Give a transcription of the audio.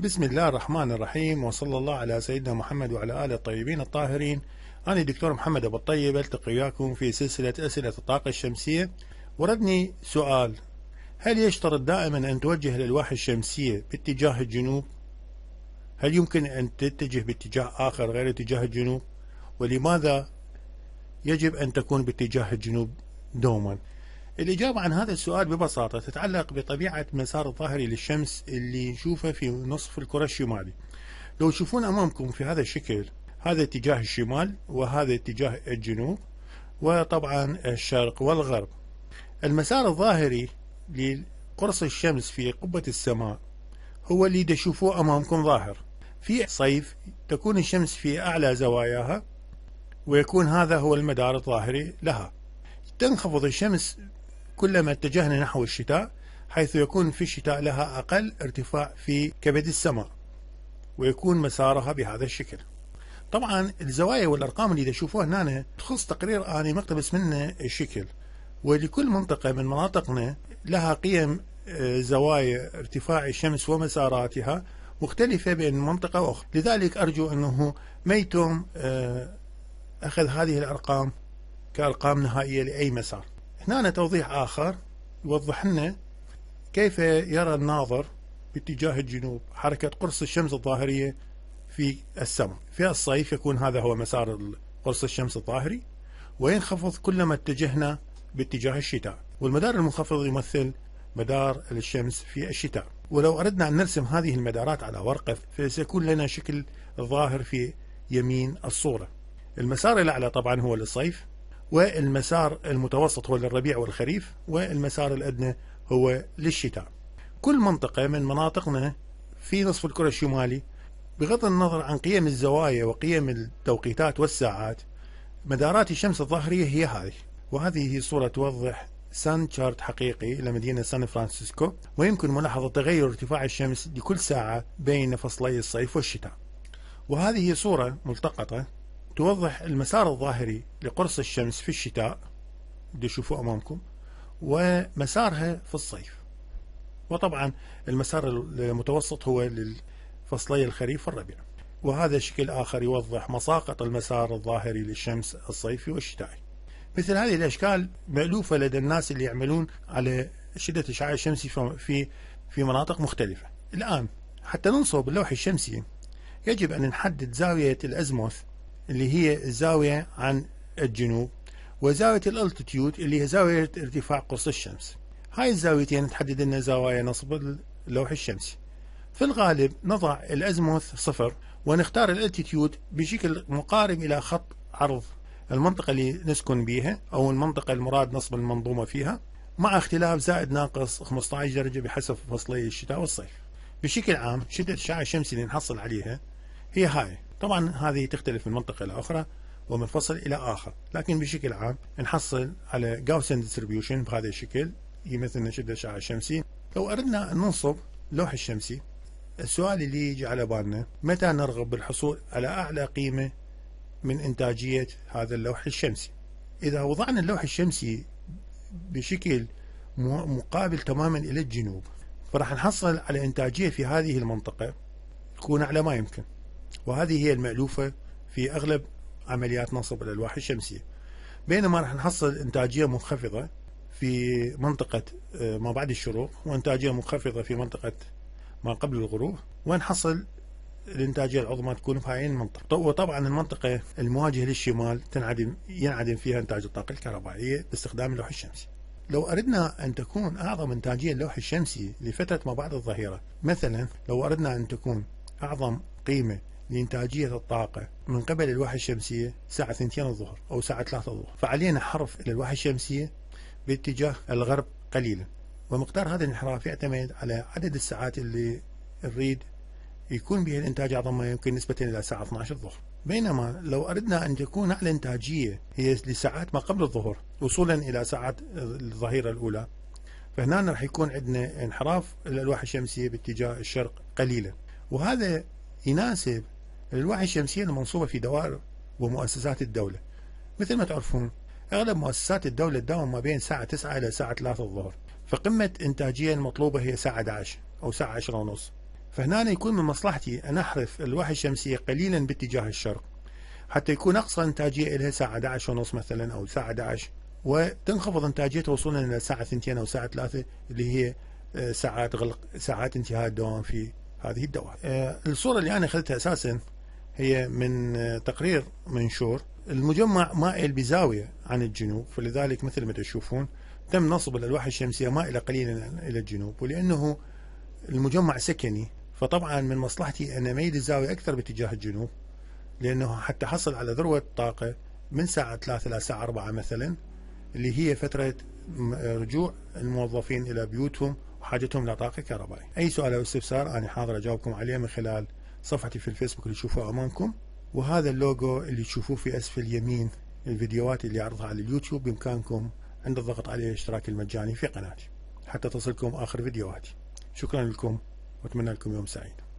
بسم الله الرحمن الرحيم وصلى الله على سيدنا محمد وعلى آله الطيبين الطاهرين أنا الدكتور محمد أبو الطيب ألتقي وياكم في سلسلة أسئلة الطاقة الشمسية وردني سؤال هل يشترط دائما أن توجه الألواح الشمسية باتجاه الجنوب؟ هل يمكن أن تتجه باتجاه آخر غير اتجاه الجنوب؟ ولماذا يجب أن تكون باتجاه الجنوب دوما؟ الإجابة عن هذا السؤال ببساطة تتعلق بطبيعة المسار الظاهري للشمس اللي نشوفه في نصف الكرة الشمالي لو تشوفون أمامكم في هذا الشكل هذا اتجاه الشمال وهذا اتجاه الجنوب وطبعا الشرق والغرب المسار الظاهري لقرص الشمس في قبة السماء هو اللي تشوفوه أمامكم ظاهر في صيف تكون الشمس في أعلى زواياها ويكون هذا هو المدار الظاهري لها تنخفض الشمس كلما اتجهنا نحو الشتاء حيث يكون في الشتاء لها أقل ارتفاع في كبد السماء ويكون مسارها بهذا الشكل طبعا الزوايا والأرقام اللي تشوفوها هنا تخص تقرير أنا مقتبس منه الشكل ولكل منطقة من مناطقنا لها قيم آه، زوايا ارتفاع الشمس ومساراتها مختلفة بين منطقة وأخرى لذلك أرجو أنه ما يتم آه، أخذ هذه الأرقام كأرقام نهائية لأي مسار هنا توضيح آخر يوضح لنا كيف يرى الناظر باتجاه الجنوب حركة قرص الشمس الظاهرية في السماء في الصيف يكون هذا هو مسار قرص الشمس الظاهري وينخفض كلما اتجهنا باتجاه الشتاء والمدار المنخفض يمثل مدار الشمس في الشتاء ولو أردنا أن نرسم هذه المدارات على ورقة فسيكون لنا شكل ظاهر في يمين الصورة المسار الأعلى طبعا هو للصيف والمسار المتوسط هو للربيع والخريف والمسار الأدنى هو للشتاء كل منطقة من مناطقنا في نصف الكرة الشمالي بغض النظر عن قيم الزوايا وقيم التوقيتات والساعات مدارات الشمس الظهرية هي هذه وهذه هي صورة توضح سان شارت حقيقي لمدينة سان فرانسيسكو ويمكن ملاحظة تغير ارتفاع الشمس لكل ساعة بين فصلي الصيف والشتاء وهذه صورة ملتقطة توضح المسار الظاهري لقرص الشمس في الشتاء اللي تشوفوه أمامكم ومسارها في الصيف وطبعا المسار المتوسط هو للفصلي الخريف والربيع وهذا شكل آخر يوضح مساقط المسار الظاهري للشمس الصيفي والشتائي مثل هذه الأشكال مألوفة لدى الناس اللي يعملون على شدة إشعاع الشمس في في مناطق مختلفة الآن حتى ننصب اللوح الشمسي يجب أن نحدد زاوية الأزموث اللي هي الزاوية عن الجنوب وزاوية الالتيتيود اللي هي زاوية ارتفاع قرص الشمس هاي الزاويتين تحدد لنا زوايا نصب اللوح الشمسي في الغالب نضع الأزموث صفر ونختار الالتيتيود بشكل مقارب إلى خط عرض المنطقة اللي نسكن بيها أو المنطقة المراد نصب المنظومة فيها مع اختلاف زائد ناقص 15 درجة بحسب فصلي الشتاء والصيف بشكل عام شدة الشعاع الشمسي اللي نحصل عليها هي هاي طبعا هذه تختلف من منطقة إلى أخرى ومن فصل إلى آخر لكن بشكل عام نحصل على جاوسن ديستريبيوشن بهذا الشكل يمثل نشد الأشعة الشمسي لو أردنا أن ننصب لوح الشمسي السؤال اللي يجي على بالنا متى نرغب بالحصول على أعلى قيمة من إنتاجية هذا اللوح الشمسي إذا وضعنا اللوح الشمسي بشكل مقابل تماما إلى الجنوب فراح نحصل على إنتاجية في هذه المنطقة تكون أعلى ما يمكن وهذه هي المألوفة في أغلب عمليات نصب الألواح الشمسية بينما راح نحصل إنتاجية منخفضة في منطقة آه، ما بعد الشروق وإنتاجية منخفضة في منطقة ما قبل الغروب ونحصل الإنتاجية العظمى تكون في هاي المنطقة وطبعا المنطقة المواجهة للشمال تنعدم ينعدم فيها إنتاج الطاقة الكهربائية باستخدام اللوح الشمسي لو أردنا أن تكون أعظم إنتاجية اللوح الشمسي لفترة ما بعد الظهيرة مثلا لو أردنا أن تكون أعظم قيمة لإنتاجية الطاقة من قبل الواحة الشمسية ساعة 2 الظهر أو ساعة 3 الظهر فعلينا حرف إلى الواحة الشمسية باتجاه الغرب قليلا ومقدار هذا الانحراف يعتمد على عدد الساعات اللي نريد يكون بها الإنتاج أعظم ما يمكن نسبة إلى الساعة 12 الظهر بينما لو أردنا أن تكون أعلى إنتاجية هي لساعات ما قبل الظهر وصولا إلى ساعات الظهيرة الأولى فهنا راح يكون عندنا انحراف الألواح الشمسية باتجاه الشرق قليلا وهذا يناسب الألواح الشمسية المنصوبة في دوائر ومؤسسات الدولة مثل ما تعرفون أغلب مؤسسات الدولة تداوم ما بين الساعة 9 إلى الساعة 3 الظهر فقمة إنتاجية المطلوبة هي الساعة 11 أو الساعة 10 ونص فهنا يكون من مصلحتي أن أحرف الألواح الشمسية قليلا باتجاه الشرق حتى يكون أقصى إنتاجية لها الساعة 11 ونص مثلا أو الساعة 11 وتنخفض إنتاجية وصولا إلى الساعة 2 أو الساعة 3 اللي هي آه، ساعات غلق ساعات انتهاء الدوام في هذه الدوائر. آه، الصورة اللي أنا أخذتها أساسا هي من آه، تقرير منشور المجمع مائل بزاوية عن الجنوب فلذلك مثل ما تشوفون تم نصب الألواح الشمسية مائلة قليلا إلى الجنوب ولأنه المجمع سكني فطبعا من مصلحتي أن أميل الزاوية أكثر باتجاه الجنوب لأنه حتى حصل على ذروة طاقة من ساعة 3 إلى ساعة 4 مثلا اللي هي فترة آه، رجوع الموظفين إلى بيوتهم وحاجتهم لطاقة كهربائية أي سؤال أو استفسار أنا حاضر أجاوبكم عليه من خلال صفحتي في الفيسبوك اللي تشوفوها امامكم وهذا اللوجو اللي تشوفوه في اسفل اليمين الفيديوهات اللي اعرضها على اليوتيوب بامكانكم عند الضغط عليه اشتراك المجاني في قناتي حتى تصلكم اخر فيديوهاتي شكرا لكم واتمنى لكم يوم سعيد